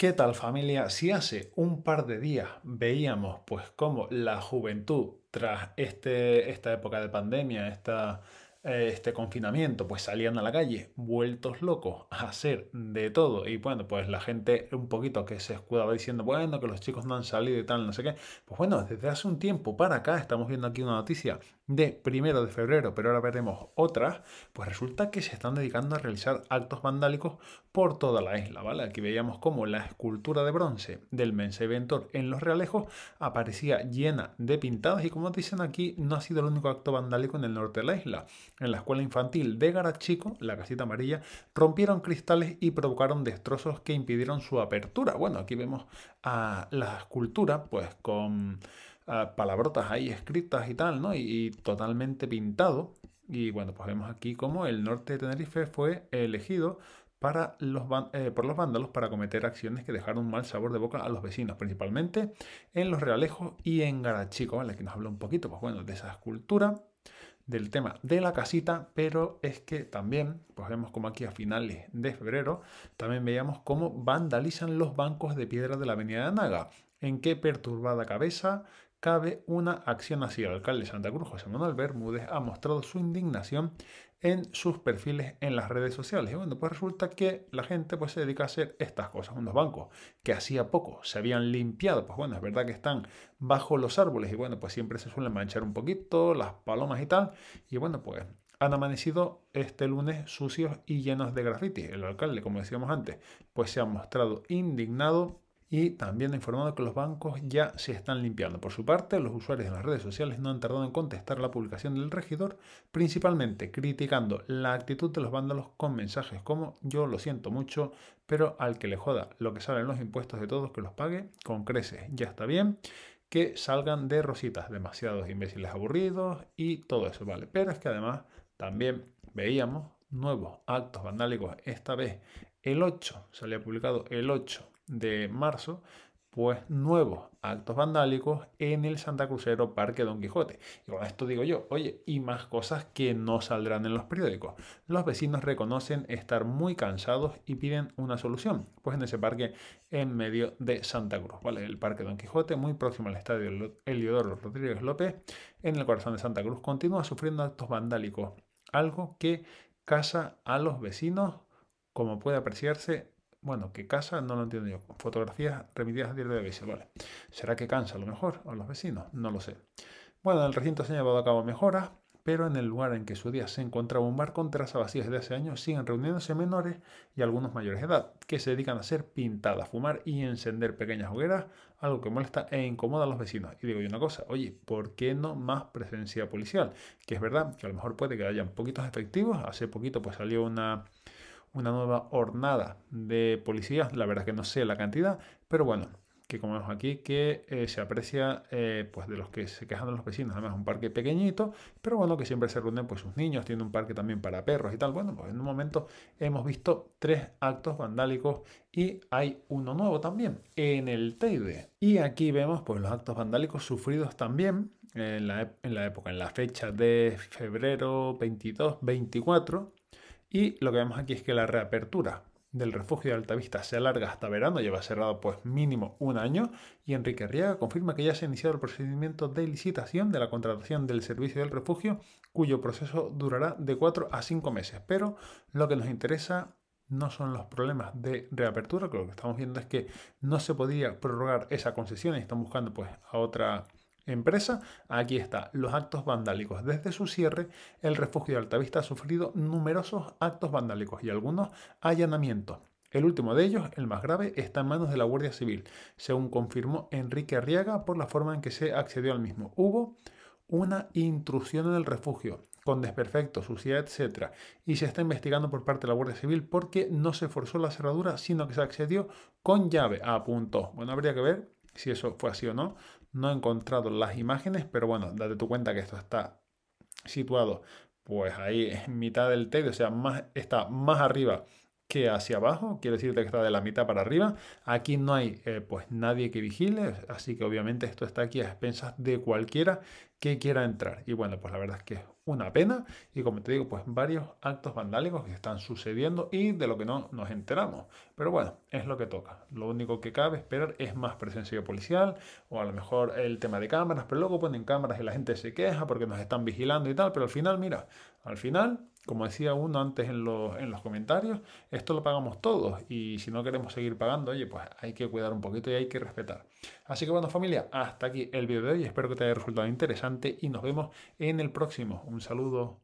¿Qué tal familia? Si hace un par de días veíamos pues cómo la juventud tras este, esta época de pandemia, esta este confinamiento, pues salían a la calle vueltos locos a hacer de todo. Y bueno, pues la gente un poquito que se escudaba diciendo, bueno, que los chicos no han salido y tal, no sé qué. Pues bueno, desde hace un tiempo para acá estamos viendo aquí una noticia de primero de febrero, pero ahora veremos otra. Pues resulta que se están dedicando a realizar actos vandálicos por toda la isla, ¿vale? Aquí veíamos cómo la escultura de bronce del Menseventor en Los Realejos aparecía llena de pintadas y como dicen aquí, no ha sido el único acto vandálico en el norte de la isla en la escuela infantil de Garachico, la casita amarilla, rompieron cristales y provocaron destrozos que impidieron su apertura. Bueno, aquí vemos a la escultura, pues con ah, palabrotas ahí escritas y tal, ¿no? Y, totalmente pintado. Y bueno, pues vemos aquí cómo el norte de Tenerife fue elegido para los eh, por los vándalos para cometer acciones que dejaron mal sabor de boca a los vecinos, principalmente en Los Realejos y en Garachico, ¿vale? que nos habla un poquito, pues bueno, de esa escultura del tema de la casita, pero es que también, pues vemos como aquí a finales de febrero, también veíamos cómo vandalizan los bancos de piedra de la Avenida de Anaga. ¿En qué perturbada cabeza cabe una acción así. El alcalde de Santa Cruz, José Manuel Bermúdez, ha mostrado su indignación en sus perfiles en las redes sociales. Y bueno, pues resulta que la gente pues, se dedica a hacer estas cosas. Unos bancos que hacía poco se habían limpiado, pues bueno, es verdad que están bajo los árboles y bueno, pues siempre se suelen manchar un poquito, las palomas y tal. Y bueno, pues han amanecido este lunes sucios y llenos de grafitis. El alcalde, como decíamos antes, pues se ha mostrado indignado y también informado que los bancos ya se están limpiando. Por su parte, los usuarios de las redes sociales no han tardado en contestar la publicación del regidor, principalmente criticando la actitud de los vándalos con mensajes como yo lo siento mucho, pero al que le joda lo que salen los impuestos de todos que los pague con creces, ya está bien. Que salgan de rositas, demasiados imbéciles aburridos y todo eso, ¿vale? Pero es que además también veíamos nuevos actos vandálicos, esta vez el 8, se publicado el 8 de marzo, pues nuevos actos vandálicos en el Santa Crucero Parque Don Quijote. Y con esto digo yo, oye, y más cosas que no saldrán en los periódicos. Los vecinos reconocen estar muy cansados y piden una solución, pues en ese parque en medio de Santa Cruz, ¿vale? El Parque Don Quijote, muy próximo al estadio Eliodoro Rodríguez López, en el corazón de Santa Cruz, continúa sufriendo actos vandálicos, algo que casa a los vecinos, como puede apreciarse bueno, ¿qué casa no lo entiendo yo. Fotografías remitidas a tierra de aviso, vale. ¿Será que cansa a lo mejor a los vecinos? No lo sé. Bueno, en el recinto se han llevado a cabo mejoras, pero en el lugar en que su día se encontraba un bar con terraza vacías de hace años siguen reuniéndose menores y algunos mayores de edad, que se dedican a hacer pintadas, fumar y encender pequeñas hogueras, algo que molesta e incomoda a los vecinos. Y digo yo una cosa, oye, ¿por qué no más presencia policial? Que es verdad que a lo mejor puede que hayan poquitos efectivos, hace poquito pues salió una una nueva hornada de policías. La verdad que no sé la cantidad, pero bueno, que como vemos aquí, que eh, se aprecia eh, pues de los que se quejan los vecinos. Además, un parque pequeñito, pero bueno, que siempre se reúnen pues sus niños, tiene un parque también para perros y tal. Bueno, pues en un momento hemos visto tres actos vandálicos y hay uno nuevo también en el Teide. Y aquí vemos pues los actos vandálicos sufridos también en la, en la época, en la fecha de febrero 22-24 y lo que vemos aquí es que la reapertura del refugio de Altavista se alarga hasta verano, lleva cerrado pues mínimo un año, y Enrique Arriaga confirma que ya se ha iniciado el procedimiento de licitación de la contratación del servicio del refugio, cuyo proceso durará de 4 a 5 meses. Pero lo que nos interesa no son los problemas de reapertura, que lo que estamos viendo es que no se podía prorrogar esa concesión y están buscando pues a otra empresa, aquí está, los actos vandálicos. Desde su cierre, el refugio de Altavista ha sufrido numerosos actos vandálicos y algunos allanamientos. El último de ellos, el más grave, está en manos de la Guardia Civil, según confirmó Enrique Arriaga por la forma en que se accedió al mismo. Hubo una intrusión en el refugio, con desperfectos, suciedad, etc. Y se está investigando por parte de la Guardia Civil porque no se forzó la cerradura, sino que se accedió con llave, A punto. Bueno, habría que ver si eso fue así o no. No he encontrado las imágenes, pero bueno, date tu cuenta que esto está situado pues ahí en mitad del TED, o sea, más, está más arriba que hacia abajo, Quiere decirte que está de la mitad para arriba. Aquí no hay eh, pues nadie que vigile, así que obviamente esto está aquí a expensas de cualquiera que quiera entrar. Y bueno, pues la verdad es que es una pena y como te digo, pues varios actos vandálicos que están sucediendo y de lo que no nos enteramos. Pero bueno, es lo que toca. Lo único que cabe esperar es más presencia policial o a lo mejor el tema de cámaras, pero luego ponen cámaras y la gente se queja porque nos están vigilando y tal, pero al final, mira, al final... Como decía uno antes en los, en los comentarios, esto lo pagamos todos y si no queremos seguir pagando, oye, pues hay que cuidar un poquito y hay que respetar. Así que bueno familia, hasta aquí el vídeo de hoy, espero que te haya resultado interesante y nos vemos en el próximo. Un saludo.